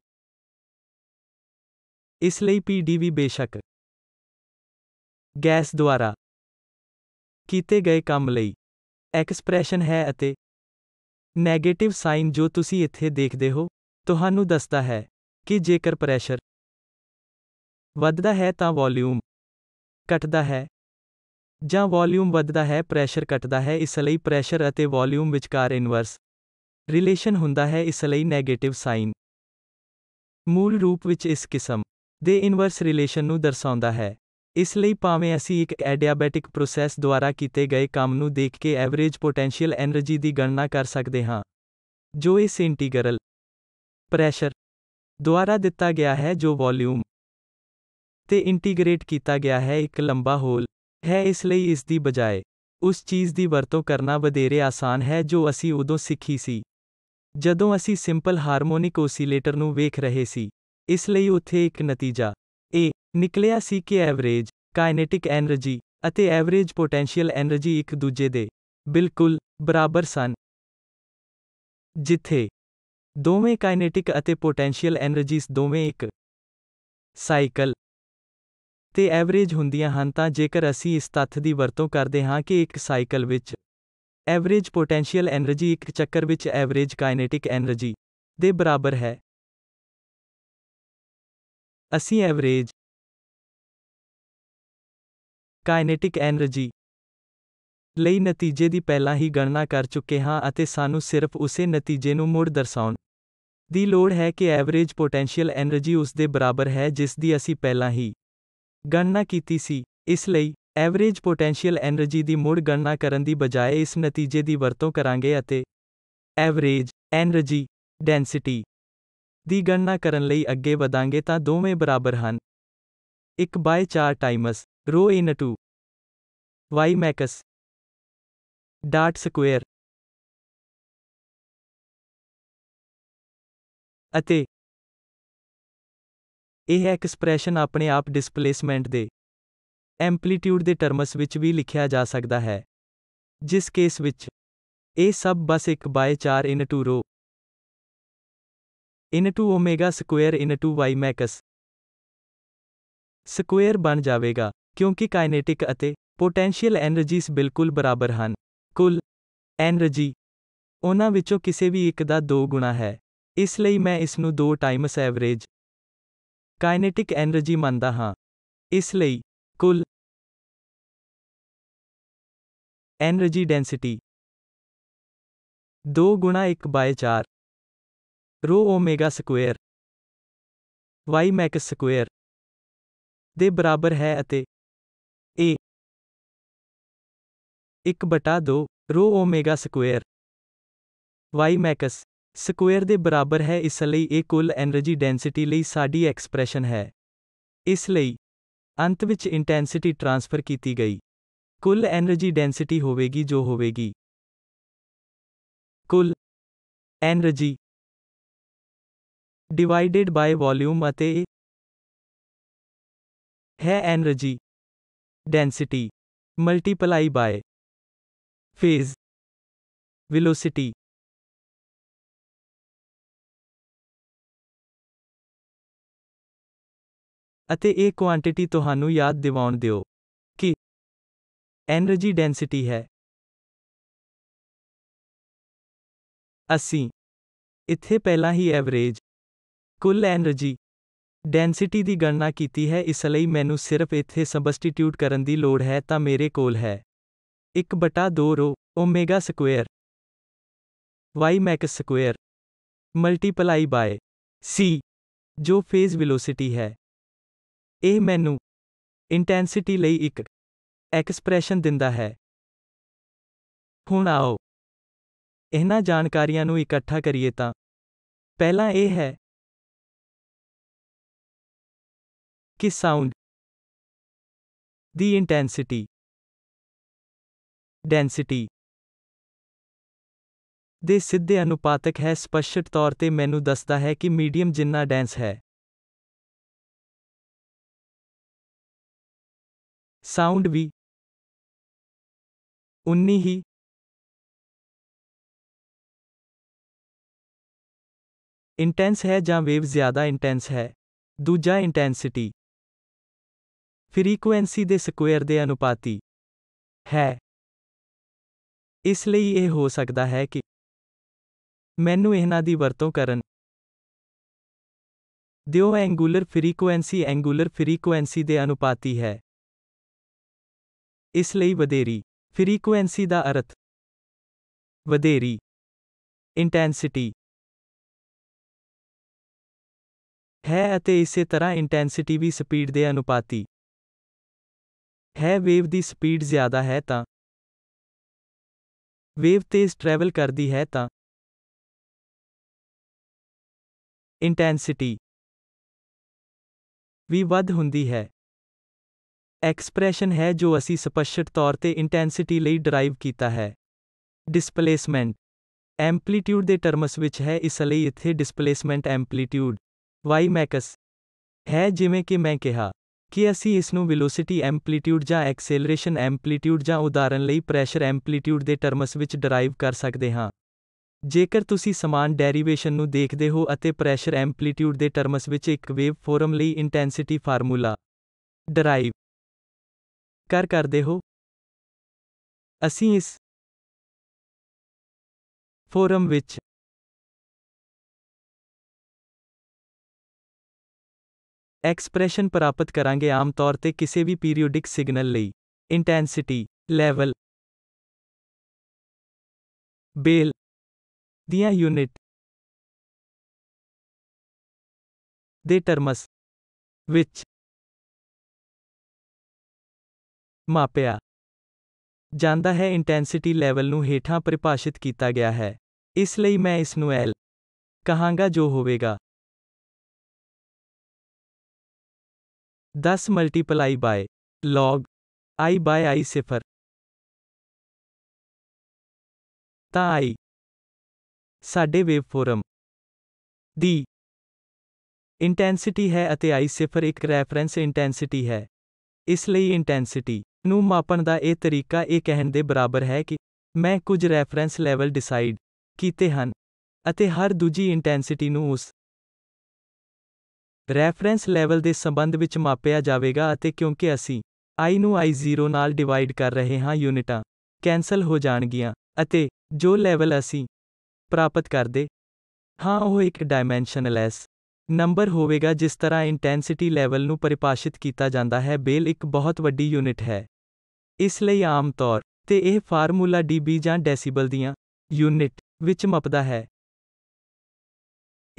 ਇਸ ਲਈ ਪੀ dv ਬੇਸ਼ੱਕ ਗੈਸ ਦੁਆਰਾ ਕੀਤੇ ਗਏ ਕੰਮ ਲਈ ਐਕਸਪ੍ਰੈਸ਼ਨ ਹੈ ਅਤੇ 네ਗੇਟਿਵ ਸਾਈਨ ਜੋ ਤੁਸੀਂ ਇੱਥੇ ਦੇਖਦੇ ਹੋ ਤੁਹਾਨੂੰ ਦੱਸਦਾ ਹੈ ਕਿ ਜੇਕਰ ਪ੍ਰੈਸ਼ਰ ਵੱਧਦਾ ਹੈ ਤਾਂ ਵੋਲਿਊਮ ਘਟਦਾ ਹੈ ਜਾਂ ਵੋਲਿਊਮ ਵੱਧਦਾ ਹੈ ਪ੍ਰੈਸ਼ਰ ਘਟਦਾ ਹੈ ਇਸ ਲਈ ਪ੍ਰੈਸ਼ਰ ਅਤੇ ਵੋਲਿਊਮ ਵਿਚਕਾਰ ਇਨਵਰਸ ਰਿਲੇਸ਼ਨ ਹੁੰਦਾ ਹੈ ਇਸ ਲਈ 네ਗੇਟਿਵ ਸਾਈਨ ਮੂਲ ਰੂਪ ਵਿੱਚ ਇਸ ਕਿਸਮ ਦੇ ਇਨਵਰਸ ਰਿਲੇਸ਼ਨ ਨੂੰ ਦਰਸਾਉਂਦਾ ਹੈ ਇਸ ਲਈ ਭਾਵੇਂ ਅਸੀਂ ਇੱਕ ਐਡੀਆਬੈਟਿਕ ਪ੍ਰੋਸੈਸ ਦੁਆਰਾ ਕੀਤੇ ਗਏ ਕੰਮ ਨੂੰ ਦੇਖ ਕੇ ਐਵਰੇਜ ਪੋਟੈਂਸ਼ੀਅਲ એનર્ਜੀ ਦੀ ਗਣਨਾ ਕਰ ਸਕਦੇ ਹਾਂ ਜੋ ਇਸ ਇੰਟੀਗਰਲ ਪ੍ਰੈਸ਼ਰ ਦੁਆਰਾ ਦਿੱਤਾ ਗਿਆ ਹੈ ਜੋ ਵੋਲਿਊਮ ਤੇ ਇੰਟੀਗ੍ਰੇਟ ਕੀਤਾ ਗਿਆ ਹੈ ਇੱਕ ਲੰਬਾ ਹੋਲ ਹੈ ਇਸ ਲਈ ਇਸ ਦੀ ਬਜਾਏ ਉਸ ਚੀਜ਼ ਦੀ ਵਰਤੋਂ ਕਰਨਾ ਵਧੇਰੇ ਆਸਾਨ ਹੈ ਜੋ ਅਸੀਂ ਉਦੋਂ ਸਿੱਖੀ ਸੀ ਜਦੋਂ ਅਸੀਂ ਸਿੰਪਲ ਹਾਰਮੋਨਿਕ ਓਸੀਲੇਟਰ ਨੂੰ ਵੇਖ ਰਹੇ ਸੀ ਇਸ ਲਈ ਉੱਥੇ ਇੱਕ ਨਤੀਜਾ ਨਿਕਲਿਆ ਸੀ ਕਿ ਐਵਰੇਜ ਕਾਈਨੈਟਿਕ એનર્ਜੀ ਅਤੇ ਐਵਰੇਜ ਪੋਟੈਂਸ਼ੀਅਲ એનર્ਜੀ ਇੱਕ ਦੂਜੇ ਦੇ ਬਿਲਕੁਲ ਬਰਾਬਰ ਸਨ ਜਿੱਥੇ ਦੋਵੇਂ ਕਾਈਨੈਟਿਕ ਅਤੇ ਪੋਟੈਂਸ਼ੀਅਲ એનર્ਜੀਸ ਦੋਵੇਂ ਇੱਕ ਸਾਈਕਲ ਤੇ ਐਵਰੇਜ ਹੁੰਦੀਆਂ ਹਨ ਤਾਂ ਜੇਕਰ ਅਸੀਂ ਇਸ ਤੱਥ ਦੀ ਵਰਤੋਂ ਕਰਦੇ ਹਾਂ ਕਿ ਇੱਕ ਸਾਈਕਲ ਵਿੱਚ ਐਵਰੇਜ ਪੋਟੈਂਸ਼ੀਅਲ એનર્ਜੀ ਇੱਕ ਚੱਕਰ ਵਿੱਚ ਐਵਰੇਜ ਕਾਈਨੈਟਿਕ એનર્ਜੀ ਦੇ ਬਰਾਬਰ ਹੈ ਅਸੀਂ ਐਵਰੇਜ ਕਾਇਨੇਟਿਕ એનર્ਜੀ ਲਈ ਨਤੀਜੇ ਦੀ ਪਹਿਲਾਂ ਹੀ ਗਣਨਾ ਕਰ ਚੁੱਕੇ ਹਾਂ ਅਤੇ ਸਾਨੂੰ ਸਿਰਫ ਉਸੇ ਨਤੀਜੇ ਨੂੰ ਮੁੜ ਦਰਸਾਉਣ ਦੀ ਲੋੜ ਹੈ ਕਿ ਐਵਰੇਜ ਪੋਟੈਂਸ਼ੀਅਲ એનર્ਜੀ ਉਸ ਦੇ ਬਰਾਬਰ ਹੈ ਜਿਸ ਦੀ ਅਸੀਂ ਪਹਿਲਾਂ ਹੀ ਗਣਨਾ ਕੀਤੀ ਸੀ ਇਸ ਲਈ ਐਵਰੇਜ ਪੋਟੈਂਸ਼ੀਅਲ એનર્ਜੀ ਦੀ ਮੁੜ ਗਣਨਾ ਕਰਨ ਦੀ ਬਜਾਏ ਇਸ ਨਤੀਜੇ ਦੀ ਵਰਤੋਂ ਕਰਾਂਗੇ ਅਤੇ ਐਵਰੇਜ એનર્ਜੀ ਡੈਂਸਿਟੀ ਦੀ ਗਣਨਾ ਕਰਨ ਲਈ ਅੱਗੇ ਵਧਾਂਗੇ ਤਾਂ ਦੋਵੇਂ ਬਰਾਬਰ ਹਨ 1/4 ਟਾਈਮਸ ਰੋ A2 y Max dot square ਅਤੇ ਇਹ ਐਕਸਪ੍ਰੈਸ਼ਨ ਆਪਣੇ ਆਪ ਡਿਸਪਲੇਸਮੈਂਟ ਦੇ ਐਮਪਲੀਟਿਊਡ ਦੇ ਟਰਮਸ ਵਿੱਚ ਵੀ ਲਿਖਿਆ ਜਾ ਸਕਦਾ ਹੈ ਜਿਸ ਕੇਸ ਵਿੱਚ ਇਹ ਸਭ ਬਸ 1/4 into rho into omega square into y max square ਬਣ ਜਾਵੇਗਾ ਕਿਉਂਕਿ ਕਾਈਨੇਟਿਕ ਅਤੇ ਪੋਟੈਂਸ਼ੀਅਲ એનર્ਜੀਜ਼ ਬਿਲਕੁਲ ਬਰਾਬਰ ਹਨ ਕੁੱਲ એનર્ਜੀ ਉਹਨਾਂ ਵਿੱਚੋਂ ਕਿਸੇ ਵੀ ਇੱਕ ਦਾ 2 ਗੁਣਾ ਹੈ ਇਸ ਲਈ ਮੈਂ ਇਸ ਨੂੰ 2 ਟਾਈਮਸ ਐਵਰੇਜ ਕਾਈਨੇਟਿਕ એનર્ਜੀ ਮੰਨਦਾ ਹਾਂ ਇਸ ਲਈ ਕੁੱਲ એનર્ਜੀ ਡੈਂਸਿਟੀ 2 ਗੁਣਾ 1 by 4 rho omega square y Max square ਦੇ ਬਰਾਬਰ ਹੈ ਅਤੇ ए 1 ਬਟਾ 2 ਰੋ omega square y Max square ਦੇ ਬਰਾਬਰ ਹੈ ਇਸ ਲਈ ਇਹ ਕੁੱਲ એનર્ਜੀ ਡੈਂਸਿਟੀ ਲਈ ਸਾਡੀ ਐਕਸਪ੍ਰੈਸ਼ਨ ਹੈ ਇਸ ਲਈ ਅੰਤ ਵਿੱਚ ਇੰਟੈਂਸਿਟੀ ਟ੍ਰਾਂਸਫਰ ਕੀਤੀ ਗਈ ਕੁੱਲ એનર્ਜੀ ਡੈਂਸਿਟੀ ਹੋਵੇਗੀ ਜੋ ਹੋਵੇਗੀ ਕੁੱਲ એનર્ਜੀ ਡਿਵਾਈਡਡ ਬਾਈ ਵੋਲਿਊਮ ਅਤੇ ਹੈ energy density multiply by phase velocity ਅਤੇ ਇਹ ਕੁਆਂਟੀਟੀ ਤੁਹਾਨੂੰ ਯਾਦ ਦਿਵਾਉਣ ਦਿਓ ਕਿ એનર્ਜੀ ਡੈਂਸਿਟੀ ਹੈ ਅਸੀਂ ਇੱਥੇ ਪਹਿਲਾਂ ਹੀ ਐਵਰੇਜ ਕੁੱਲ એનર્ਜੀ ਡੈਂਸਿਟੀ ਦੀ ਗਣਨਾ ਕੀਤੀ ਹੈ ਇਸ ਲਈ ਮੈਨੂੰ ਸਿਰਫ ਇੱਥੇ ਸਬਸਟੀਟਿਊਟ ਕਰਨ ਦੀ ਲੋੜ ਹੈ ਤਾਂ ਮੇਰੇ ਕੋਲ ਹੈ 1/2 rho omega square y Max square multiply by c ਜੋ ਫੇਜ਼ ਵੈਲੋਸਿਟੀ ਹੈ ਇਹ ਮੈਨੂੰ ਇੰਟੈਂਸਿਟੀ ਲਈ ਇੱਕ ਐਕਸਪ੍ਰੈਸ਼ਨ ਦਿੰਦਾ ਹੈ ਹੁਣ ਆਓ ਇਹਨਾਂ ਜਾਣਕਾਰੀਆਂ ਨੂੰ ਇਕੱਠਾ ਕਰੀਏ ਤਾਂ ਪਹਿਲਾ ਇਹ ਹੈ ਕਿ ਸਾਊਂਡ ਦੀ ਇੰਟੈਂਸਿਟੀ ਡੈਂਸਿਟੀ ਦੇ ਸਿੱਧੇ ਅਨੁਪਾਤਕ ਹੈ ਸਪਸ਼ਟ ਤੌਰ ਤੇ ਮੈਨੂੰ ਦੱਸਦਾ ਹੈ ਕਿ ਮੀਡੀਅਮ ਜਿੰਨਾ ਡੈਂਸ ਹੈ ਸਾਊਂਡ ਵੀ ਉਨੀ ਹੀ ਇੰਟੈਂਸ ਹੈ ਜਾਂ ਵੇਵ ਜ਼ਿਆਦਾ ਇੰਟੈਂਸ ਹੈ ਦੂਜਾ ਇੰਟੈਂਸਿਟੀ ਫ੍ਰੀਕੁਐਂਸੀ ਦੇ ਸਕੁਅਰ ਦੇ ਅਨੁਪਾਤੀ ਹੈ ਇਸ ਲਈ ਇਹ ਹੋ ਸਕਦਾ ਹੈ ਕਿ ਮੈਨੂੰ ਇਹਨਾਂ ਦੀ ਵਰਤੋਂ ਕਰਨ ਦਿਓ ਐਂਗੂਲਰ ਫ੍ਰੀਕੁਐਂਸੀ ਐਂਗੂਲਰ ਫ੍ਰੀਕੁਐਂਸੀ ਦੇ ਅਨੁਪਾਤੀ ਹੈ ਇਸ ਲਈ ਵਧੇਰੀ ਫ੍ਰੀਕੁਐਂਸੀ ਦਾ ਅਰਥ ਵਧੇਰੀ ਇੰਟੈਂਸਿਟੀ ਹੈ ਅਤੇ ਇਸੇ ਤਰ੍ਹਾਂ ਇੰਟੈਂਸਿਟੀ ਵੀ ਸਪੀਡ ਦੇ ਅਨੁਪਾਤੀ है वेव की स्पीड ज्यादा है तो वेव तेज ट्रैवल करती है तो इंटेंसिटी भी वध हुंदी है एक्सप्रेशन है जो असी स्पष्ट तौर पर इंटेंसिटी लिए ड्राइव किया है डिस्प्लेसमेंट एम्पलीट्यूड के टर्मस विच है इसलिए इतने डिस्पलेसमेंट एम्पलीट्यूड वाई मैकस है जिमें कि मैं कहा ਕਿ ਅਸੀਂ ਇਸ ਨੂੰ ਵੈਲੋਸਿਟੀ ਐਂਪਲੀਟਿਊਡ ਜਾਂ ਐਕਸਲਰੇਸ਼ਨ ਐਂਪਲੀਟਿਊਡ ਜਾਂ ਉਦਾਹਰਨ ਲਈ ਪ੍ਰੈਸ਼ਰ ਐਂਪਲੀਟਿਊਡ ਦੇ ਟਰਮਸ ਵਿੱਚ ਡਰਾਈਵ ਕਰ ਸਕਦੇ ਹਾਂ ਜੇਕਰ ਤੁਸੀਂ ਸਮਾਨ ਡੈਰੀਵੇਸ਼ਨ ਨੂੰ ਦੇਖਦੇ ਹੋ ਅਤੇ ਪ੍ਰੈਸ਼ਰ ਐਂਪਲੀਟਿਊਡ ਦੇ ਟਰਮਸ ਵਿੱਚ ਇੱਕ ਵੇਵ ਫਾਰਮ ਲਈ ਇੰਟੈਂਸਿਟੀ ਫਾਰਮੂਲਾ ਡਰਾਈਵ ਕਰ ਕਰਦੇ ਹੋ ਅਸੀਂ ਇਸ ਫੋਰਮ ਵਿੱਚ ਐਕਸਪ੍ਰੈਸ਼ਨ ਪ੍ਰਾਪਤ ਕਰਾਂਗੇ ਆਮ ਤੌਰ ਤੇ ਕਿਸੇ ਵੀ ਪੀਰੀਓਡਿਕ ਸਿਗਨਲ ਲਈ ਇੰਟੈਂਸਿਟੀ ਲੈਵਲ ਬੇਲ ਦੀਆਂ ਯੂਨਿਟ ਦੇ ਟਰਮਸ ਵਿੱਚ ਮਾਪਿਆ ਜਾਂਦਾ ਹੈ ਇੰਟੈਂਸਿਟੀ ਲੈਵਲ ਨੂੰ ਹੇਠਾਂ ਪਰਿਭਾਸ਼ਿਤ ਕੀਤਾ ਗਿਆ ਹੈ ਇਸ ਲਈ ਮੈਂ ਇਸ ਨੂੰ ਐਲ ਕਹਾਂਗਾ ਜੋ ਹੋਵੇਗਾ 10 multiply by log I by I सिफर ਤਾਂ ਸਾਡੇ ਵੇਵ ਫੋਰਮ ਦੀ ਇੰਟੈਂਸਿਟੀ ਹੈ ਅਤੇ ਆਈ ਸਿਫਰ ਇੱਕ ਰੈਫਰੈਂਸ ਇੰਟੈਂਸਿਟੀ ਹੈ ਇਸ ਲਈ ਇੰਟੈਂਸਿਟੀ ਨੂੰ ਮਾਪਣ ਦਾ ਇਹ ਤਰੀਕਾ ਇਹ ਕਹਿਣ ਦੇ ਬਰਾਬਰ ਹੈ ਕਿ ਮੈਂ ਕੁਝ ਰੈਫਰੈਂਸ ਲੈਵਲ ਡਿਸਾਈਡ ਕੀਤੇ ਹਨ ਅਤੇ ਹਰ ਦੂਜੀ ਇੰਟੈਂਸਿਟੀ ਨੂੰ ਉਸ ਰੈਫਰੈਂਸ ਲੈਵਲ ਦੇ ਸੰਬੰਧ ਵਿੱਚ ਮਾਪਿਆ ਜਾਵੇਗਾ ਅਤੇ ਕਿਉਂਕਿ ਅਸੀਂ i ਨੂੰ i0 ਨਾਲ ਡਿਵਾਈਡ ਕਰ ਰਹੇ ਹਾਂ ਯੂਨਿਟਾਂ ਕੈਨਸਲ ਹੋ ਜਾਣਗੀਆਂ ਅਤੇ ਜੋ ਲੈਵਲ ਅਸੀਂ ਪ੍ਰਾਪਤ ਕਰਦੇ ਹਾਂ ਉਹ ਇੱਕ ਡਾਈਮੈਂਸ਼ਨਲੈਸ ਨੰਬਰ ਹੋਵੇਗਾ ਜਿਸ ਤਰ੍ਹਾਂ ਇੰਟੈਂਸਿਟੀ ਲੈਵਲ ਨੂੰ ਪਰਿਭਾਸ਼ਿਤ ਕੀਤਾ ਜਾਂਦਾ ਹੈ ਬੇਲ ਇੱਕ ਬਹੁਤ ਵੱਡੀ ਯੂਨਿਟ ਹੈ ਇਸ ਲਈ ਆਮ ਤੌਰ ਤੇ ਇਹ ਫਾਰਮੂਲਾ dB ਜਾਂ ਡੈਸੀਬਲ ਦੀਆਂ ਯੂਨਿਟ ਵਿੱਚ ਮਪਦਾ ਹੈ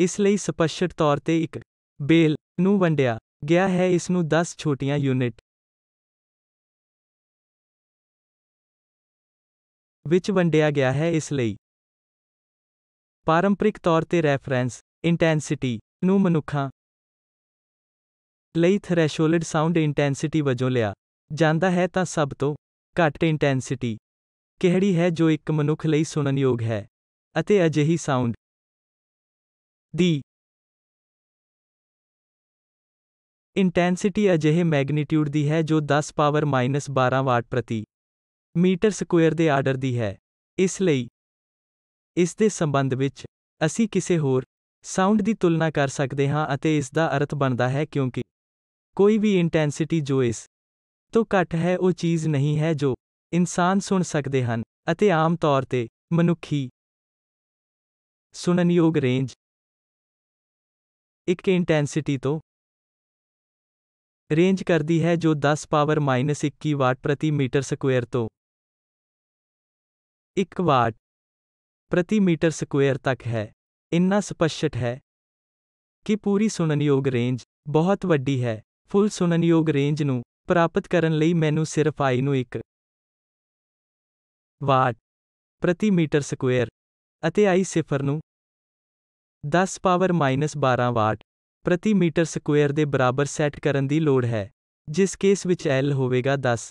ਇਸ ਲਈ ਸਪਸ਼ਟ ਤੌਰ ਤੇ ਇੱਕ ਬੇਲ ਨੂੰ ਵੰਡਿਆ ਗਿਆ ਹੈ ਇਸ ਨੂੰ 10 ਛੋਟੀਆਂ ਯੂਨਿਟ ਵਿੱਚ ਵੰਡਿਆ ਗਿਆ ਹੈ ਇਸ ਲਈ ਪਾਰੰਪਰਿਕ ਤੌਰ ਤੇ ਰੈਫਰੈਂਸ ਇੰਟੈਂਸਿਟੀ ਨੂੰ ਮਨੁੱਖਾਂ ਲਈ ਥ੍ਰੈਸ਼ੋਲਡ ਸਾਊਂਡ ਇੰਟੈਂਸਿਟੀ ਵਜੋਂ ਲਿਆ ਜਾਂਦਾ ਹੈ ਤਾਂ ਸਭ ਤੋਂ ਘੱਟ ਇੰਟੈਂਸਿਟੀ ਕਿਹੜੀ ਹੈ ਜੋ ਇੱਕ ਮਨੁੱਖ ਲਈ ਸੁਣਨਯੋਗ ਹੈ ਅਤੇ ਅਜਿਹੀ ਸਾਊਂਡ ਦੀ ਇੰਟੈਂਸਿਟੀ ਅਜਿਹੇ ਮੈਗਨੀਟਿਊਡ ਦੀ ਹੈ ਜੋ 10 ਪਾਵਰ 12 ਵਾਟ ਪ੍ਰਤੀ ਮੀਟਰ ਸਕੁਅਰ ਦੇ ਆਰਡਰ ਦੀ ਹੈ ਇਸ ਲਈ ਇਸ ਦੇ ਸੰਬੰਧ ਵਿੱਚ ਅਸੀਂ ਕਿਸੇ ਹੋਰ ਸਾਊਂਡ ਦੀ ਤੁਲਨਾ ਕਰ ਸਕਦੇ ਹਾਂ ਅਤੇ ਇਸ ਦਾ ਅਰਥ ਬਣਦਾ ਹੈ ਕਿਉਂਕਿ ਕੋਈ ਵੀ ਇੰਟੈਂਸਿਟੀ ਜੋ ਇਸ ਤੋਂ ਘੱਟ ਹੈ ਉਹ ਚੀਜ਼ ਨਹੀਂ ਹੈ ਜੋ ਇਨਸਾਨ ਸੁਣ ਸਕਦੇ ਹਨ ਅਤੇ ਆਮ ਤੌਰ ਤੇ ਮਨੁੱਖੀ ਸੁਣਨਯੋਗ ਰੇਂਜ ਇੱਕ ਇੰਟੈਂਸਿਟੀ ਤੋਂ ਰੇਂਜ ਕਰਦੀ ਹੈ ਜੋ 10 ਪਾਵਰ 21 ਵਾਟ ਪ੍ਰਤੀ ਮੀਟਰ ਸਕੁਅਰ ਤੋਂ 1 ਵਾਟ ਪ੍ਰਤੀ ਮੀਟਰ ਸਕੁਅਰ ਤੱਕ ਹੈ ਇੰਨਾ ਸਪਸ਼ਟ ਹੈ ਕਿ ਪੂਰੀ ਸੁਣਨਯੋਗ ਰੇਂਜ ਬਹੁਤ ਵੱਡੀ ਹੈ ਫੁੱਲ ਸੁਣਨਯੋਗ ਰੇਂਜ ਨੂੰ ਪ੍ਰਾਪਤ ਕਰਨ ਲਈ ਮੈਨੂੰ ਸਿਰਫ ਆਈ ਨੂੰ 1 ਵਾਟ ਪ੍ਰਤੀ ਮੀਟਰ ਸਕੁਅਰ ਅਤੇ ਆਈ ਸਿਫਰ ਨੂੰ 10 ਪਾਵਰ 12 ਵਾਟ ਪ੍ਰਤੀ ਮੀਟਰ ਸਕੁਅਰ ਦੇ ਬਰਾਬਰ ਸੈੱਟ ਕਰਨ ਦੀ ਲੋੜ ਹੈ ਜਿਸ ਕੇਸ ਵਿੱਚ L ਹੋਵੇਗਾ 10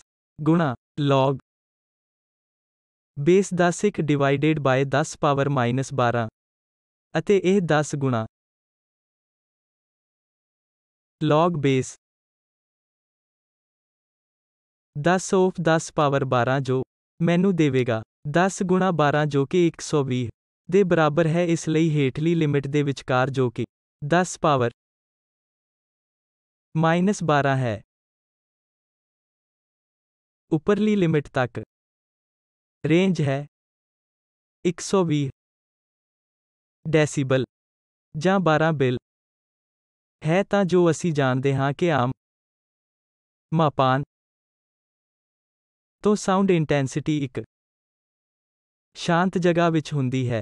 ਗੁਣਾ log ਬੇਸ 10 ਇੱਕ ਡਿਵਾਈਡਡ ਬਾਈ 10 ਪਾਵਰ 12 ਅਤੇ ਇਹ 10 ਗੁਣਾ log ਬੇਸ 10 ਆਫ 10 ਪਾਵਰ 12 ਜੋ ਮੈਨੂੰ ਦੇਵੇਗਾ 10 ਗੁਣਾ 12 ਜੋ ਕਿ 120 ਦੇ ਬਰਾਬਰ ਹੈ ਇਸ ਲਈ ਹੇਠਲੀ ਲਿਮਿਟ ਦੇ ਵਿਚਕਾਰ ਜੋ ਕਿ 10 ਪਾਵਰ माइनस बारह है ऊपरली लिमिट तक रेंज है एक सौ भी डेसीबल जा बारह बिल है तो जो असी जानते हाँ कि आम मापान तो साउंड इंटेंसिटी एक शांत जगह विच हुंदी है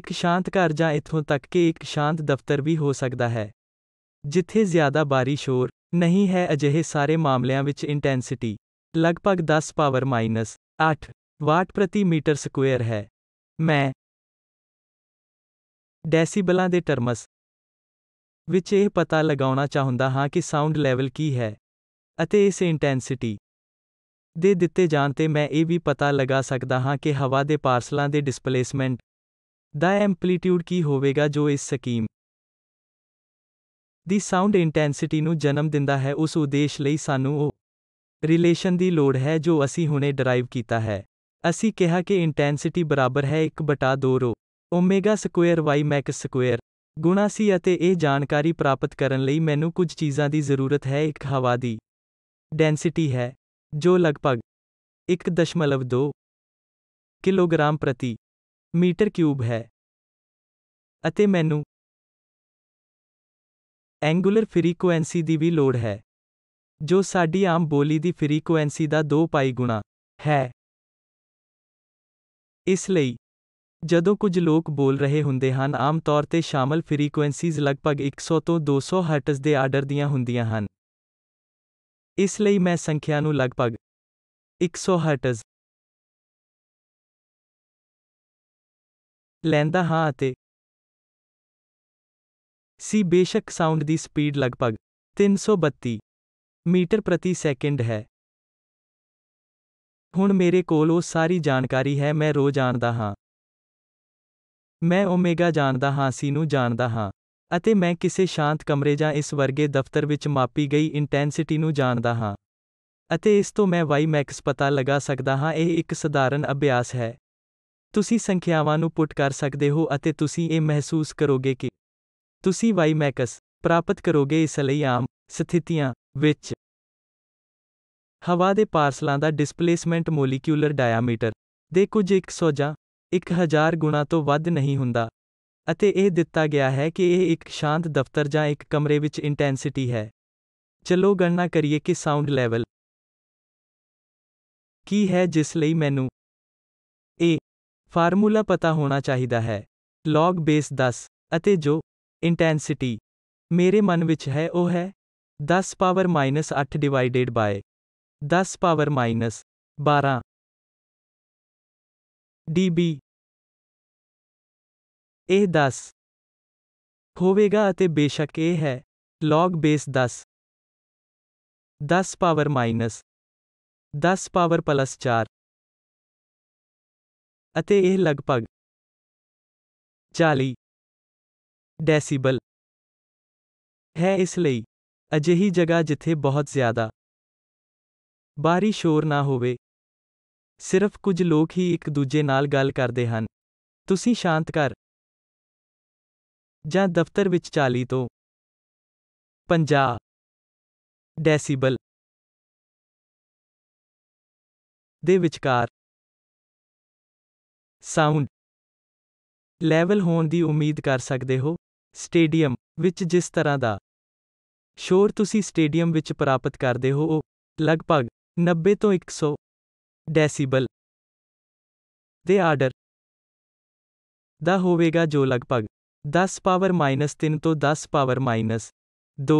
एक शांत घर जा इथों तक कि एक शांत दफ्तर भी हो सकता है ਜਿੱਥੇ ਜ਼ਿਆਦਾ ਬਾਰਿਸ਼ ਹੋਰ ਨਹੀਂ ਹੈ ਅਜਿਹੇ ਸਾਰੇ ਮਾਮਲਿਆਂ ਵਿੱਚ ਇੰਟੈਂਸਿਟੀ ਲਗਭਗ 10 ਪਾਵਰ ਮਾਈਨਸ 8 ਵਾਟ ਪ੍ਰਤੀ ਮੀਟਰ ਸਕੁਅਰ ਹੈ ਮੈਂ ਡੈਸੀਬਲਾਂ ਦੇ ਟਰਮਸ ਵਿੱਚ ਇਹ ਪਤਾ ਲਗਾਉਣਾ ਚਾਹੁੰਦਾ ਹਾਂ ਕਿ ਸਾਊਂਡ ਲੈਵਲ ਕੀ ਹੈ ਅਤੇ ਇਸ ਇੰਟੈਂਸਿਟੀ ਦੇ ਦਿੱਤੇ ਜਾਣ ਤੇ ਮੈਂ ਇਹ ਵੀ ਪਤਾ ਲਗਾ ਸਕਦਾ ਹਾਂ ਕਿ ਹਵਾ ਦੇ ਪਾਰਸਲਾਂ ਦੇ ਡਿਸਪਲੇਸਮੈਂਟ ਦਾ ਐਂਪਲੀਟਿਊਡ ਕੀ ਹੋਵੇਗਾ ਜੋ ਇਸ ਸਕੀਮ ਦੀ ਸਾਊਂਡ ਇੰਟੈਂਸਿਟੀ ਨੂੰ ਜਨਮ ਦਿੰਦਾ ਹੈ ਉਸ ਉਦੇਸ਼ ਲਈ ਸਾਨੂੰ ਉਹ ਰਿਲੇਸ਼ਨ ਦੀ ਲੋੜ ਹੈ ਜੋ ਅਸੀਂ ਹੁਣੇ ਡਰਾਈਵ ਕੀਤਾ ਹੈ ਅਸੀਂ ਕਿਹਾ ਕਿ ਇੰਟੈਂਸਿਟੀ ਬਰਾਬਰ ਹੈ 1/2 rho omega square y max square ਗੁਣਾ ਸੀ ਅਤੇ ਇਹ ਜਾਣਕਾਰੀ ਪ੍ਰਾਪਤ ਕਰਨ ਲਈ ਮੈਨੂੰ ਕੁਝ ਚੀਜ਼ਾਂ ਦੀ ਜ਼ਰੂਰਤ ਹੈ ਇੱਕ ਹਵਾ ਦੀ ਡੈਂਸਿਟੀ ਹੈ ਜੋ ਲਗਭਗ 1.2 ਕਿਲੋਗ੍ਰਾਮ ਪ੍ਰਤੀ ਮੀਟਰ ਕਿਊਬ ਹੈ ਅਤੇ ਮੈਨੂੰ ਐਂਗੂਲਰ ਫ੍ਰੀਕੁਐਂਸੀ ਦੀ ਵੀ ਲੋੜ ਹੈ ਜੋ ਸਾਡੀ ਆਮ ਬੋਲੀ ਦੀ ਫ੍ਰੀਕੁਐਂਸੀ ਦਾ 2 ਪਾਈ ਗੁਣਾ ਹੈ ਇਸ ਲਈ ਜਦੋਂ ਕੁਝ ਲੋਕ ਬੋਲ ਰਹੇ ਹੁੰਦੇ ਹਨ ਆਮ ਤੌਰ ਤੇ ਸ਼ਾਮਲ ਫ੍ਰੀਕੁਐਂਸੀਜ਼ ਲਗਭਗ 100 ਤੋਂ 200 ਹਰਟਜ਼ ਦੇ ਆਰਡਰ ਦੀਆਂ ਹੁੰਦੀਆਂ ਹਨ ਇਸ ਲਈ ਮੈਂ ਸੰਖਿਆ ਨੂੰ ਲਗਭਗ 100 ਹਰਟਜ਼ ਲੈਂਦਾ ਹਾਂ ਅਤੇ ਸੀ ਬੇਸ਼ੱਕ ਸਾਊਂਡ ਦੀ ਸਪੀਡ ਲਗਭਗ 332 ਮੀਟਰ ਪ੍ਰਤੀ ਸੈਕਿੰਡ ਹੈ ਹੁਣ ਮੇਰੇ ਕੋਲ ਉਹ ਸਾਰੀ ਜਾਣਕਾਰੀ ਹੈ ਮੈਂ ਰੋ ਜਾਣਦਾ ਹਾਂ ਮੈਂ ਓਮੇਗਾ ਜਾਣਦਾ ਹਾਂ ਸੀ ਨੂੰ ਜਾਣਦਾ ਹਾਂ ਅਤੇ ਮੈਂ ਕਿਸੇ ਸ਼ਾਂਤ ਕਮਰੇ ਜਾਂ ਇਸ ਵਰਗੇ ਦਫ਼ਤਰ ਵਿੱਚ ਮਾਪੀ ਗਈ ਇੰਟੈਂਸਿਟੀ ਨੂੰ ਜਾਣਦਾ ਹਾਂ ਅਤੇ ਇਸ ਤੋਂ ਮੈਂ ਵਾਈ ਮੈਕਸ ਪਤਾ ਲਗਾ ਸਕਦਾ ਹਾਂ ਇਹ ਇੱਕ ਸਧਾਰਨ ਅਭਿਆਸ ਹੈ ਤੁਸੀਂ ਸੰਖਿਆਵਾਂ ਨੂੰ ਪੁੱਟ ਕਰ ਸਕਦੇ ਹੋ ਅਤੇ ਤੁਸੀਂ ਇਹ ਮਹਿਸੂਸ ਕਰੋਗੇ ਕਿ ਤੁਸੀਂ ਵਾਈ ਮੈਕਸ ਪ੍ਰਾਪਤ ਕਰੋਗੇ ਇਸ ਲਈ ਆਮ ਸਥਿਤੀਆਂ ਵਿੱਚ ਹਵਾ ਦੇ ਪਾਰਸਲਾਂ ਦਾ ਡਿਸਪਲੇਸਮੈਂਟ ਮੋਲੀਕਿਊਲਰ ਡਾਇਆਮੀਟਰ ਦੇ ਕੁਝ 100 ਜਾਂ 1000 ਗੁਣਾ ਤੋਂ ਵੱਧ ਨਹੀਂ ਹੁੰਦਾ ਅਤੇ ਇਹ ਦਿੱਤਾ ਗਿਆ ਹੈ ਕਿ ਇਹ ਇੱਕ ਸ਼ਾਂਤ ਦਫ਼ਤਰ ਜਾਂ ਇੱਕ ਕਮਰੇ ਵਿੱਚ ਇੰਟੈਂਸਿਟੀ ਹੈ ਚਲੋ ਗਣਨਾ ਕਰੀਏ ਕਿ ਸਾਊਂਡ ਲੈਵਲ ਕੀ ਹੈ ਜਿਸ ਲਈ ਮੈਨੂੰ ਇਹ ਫਾਰਮੂਲਾ ਪਤਾ ਹੋਣਾ ਚਾਹੀਦਾ ਹੈ ਲੌਗ ਬੇਸ 10 ਅਤੇ ਜੋ ਇੰਟੈਂਸਿਟੀ ਮੇਰੇ ਮਨ ਵਿੱਚ ਹੈ ਉਹ ਹੈ 10 power minus 8 divided by 10 power minus 12 dB ਇਹ 10 ਹੋਵੇਗਾ ਅਤੇ ਬੇਸ਼ੱਕ ਇਹ ਹੈ log base 10 10 power minus 10 power plus 4 ਅਤੇ ਇਹ ਲਗਭਗ 40 ਡੈਸੀਬਲ ਹੈ ਇਸ ਲਈ ਅਜਿਹੀ ਜਗ੍ਹਾ ਜਿੱਥੇ ਬਹੁਤ ਜ਼ਿਆਦਾ ਬਾਰੀ ਸ਼ੋਰ ਨਾ ਹੋਵੇ ਸਿਰਫ ਕੁਝ ਲੋਕ ਹੀ ਇੱਕ ਦੂਜੇ ਨਾਲ ਗੱਲ ਕਰਦੇ ਹਨ ਤੁਸੀਂ ਸ਼ਾਂਤ ਕਰ ਜਾਂ ਦਫ਼ਤਰ ਵਿੱਚ 40 ਤੋਂ 50 ਡੈਸੀਬਲ ਦੇ ਵਿਚਕਾਰ ਸਾਊਂਡ ਲੈਵਲ ਹੋਣ ਦੀ ਉਮੀਦ ਕਰ ਸਕਦੇ ਹੋ ਸਟੇਡੀਅਮ ਵਿੱਚ ਜਿਸ ਤਰ੍ਹਾਂ ਦਾ ਸ਼ੋਰ ਤੁਸੀਂ ਸਟੇਡੀਅਮ ਵਿੱਚ ਪ੍ਰਾਪਤ ਕਰਦੇ ਹੋ ਉਹ ਲਗਭਗ 90 ਤੋਂ 100 ਡੈਸੀਬਲ ਦੇ ਆਰਡਰ ਦਾ ਹੋਵੇਗਾ ਜੋ ਲਗਭਗ 10 ਪਾਵਰ ਮਾਈਨਸ 3 ਤੋਂ 10 ਪਾਵਰ ਮਾਈਨਸ 2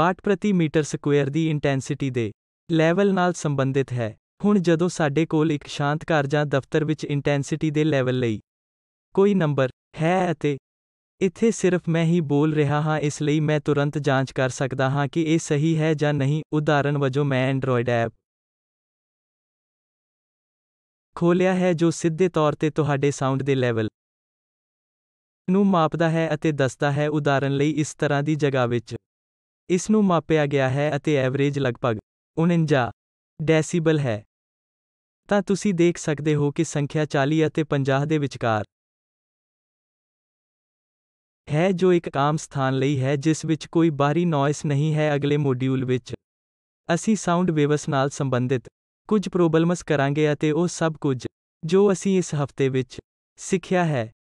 ਵਾਟ ਪ੍ਰਤੀ ਮੀਟਰ ਸਕੁਅਰ ਦੀ ਇੰਟੈਂਸਿਟੀ ਦੇ ਲੈਵਲ ਨਾਲ ਸੰਬੰਧਿਤ ਹੈ ਹੁਣ ਜਦੋਂ ਸਾਡੇ ਕੋਲ ਇੱਕ ਸ਼ਾਂਤ ਘਰ ਜਾਂ ਦਫ਼ਤਰ ਵਿੱਚ ਇੰਟੈਂਸਿਟੀ ਦੇ ਲੈਵਲ ਲਈ ਕੋਈ ਨੰਬਰ ਹੈ ਅਤੇ ਇੱਥੇ ਸਿਰਫ ਮੈਂ ਹੀ ਬੋਲ ਰਿਹਾ ਹਾਂ ਇਸ ਲਈ ਮੈਂ ਤੁਰੰਤ ਜਾਂਚ ਕਰ ਸਕਦਾ ਹਾਂ ਕਿ ਇਹ ਸਹੀ ਹੈ ਜਾਂ ਨਹੀਂ ਉਦਾਹਰਨ ਵਜੋਂ ਮੈਂ ਐਂਡਰੋਇਡ ਐਪ ਖੋਲਿਆ ਹੈ ਜੋ ਸਿੱਧੇ ਤੌਰ ਤੇ ਤੁਹਾਡੇ ਸਾਊਂਡ ਦੇ ਲੈਵਲ ਨੂੰ ਮਾਪਦਾ ਹੈ ਅਤੇ ਦੱਸਦਾ ਹੈ ਉਦਾਹਰਨ ਲਈ ਇਸ ਤਰ੍ਹਾਂ ਦੀ ਜਗ੍ਹਾ ਵਿੱਚ ਇਸ ਨੂੰ ਮਾਪਿਆ ਗਿਆ ਹੈ ਅਤੇ ਐਵਰੇਜ ਲਗਭਗ 49 ਡੈਸੀਬਲ ਹੈ ਤਾਂ ਤੁਸੀਂ ਦੇਖ ਸਕਦੇ ਹੋ ਕਿ ਸੰਖਿਆ 40 ਅਤੇ 50 ਦੇ ਵਿਚਕਾਰ ਹੈ ਜੋ ਇੱਕ ਕਾਮ ਸਥਾਨ ਲਈ ਹੈ ਜਿਸ ਵਿੱਚ ਕੋਈ ਬਾਹਰੀ ਨੌਇਸ ਨਹੀਂ ਹੈ ਅਗਲੇ ਮੋਡਿਊਲ ਵਿੱਚ ਅਸੀਂ ਸਾਊਂਡ ਵੇਵਸ ਨਾਲ ਸੰਬੰਧਿਤ ਕੁਝ ਪ੍ਰੋਬਲਮਸ ਕਰਾਂਗੇ ਅਤੇ ਉਹ ਸਭ ਕੁਝ ਜੋ ਅਸੀਂ ਇਸ ਹਫਤੇ ਵਿੱਚ ਸਿੱਖਿਆ ਹੈ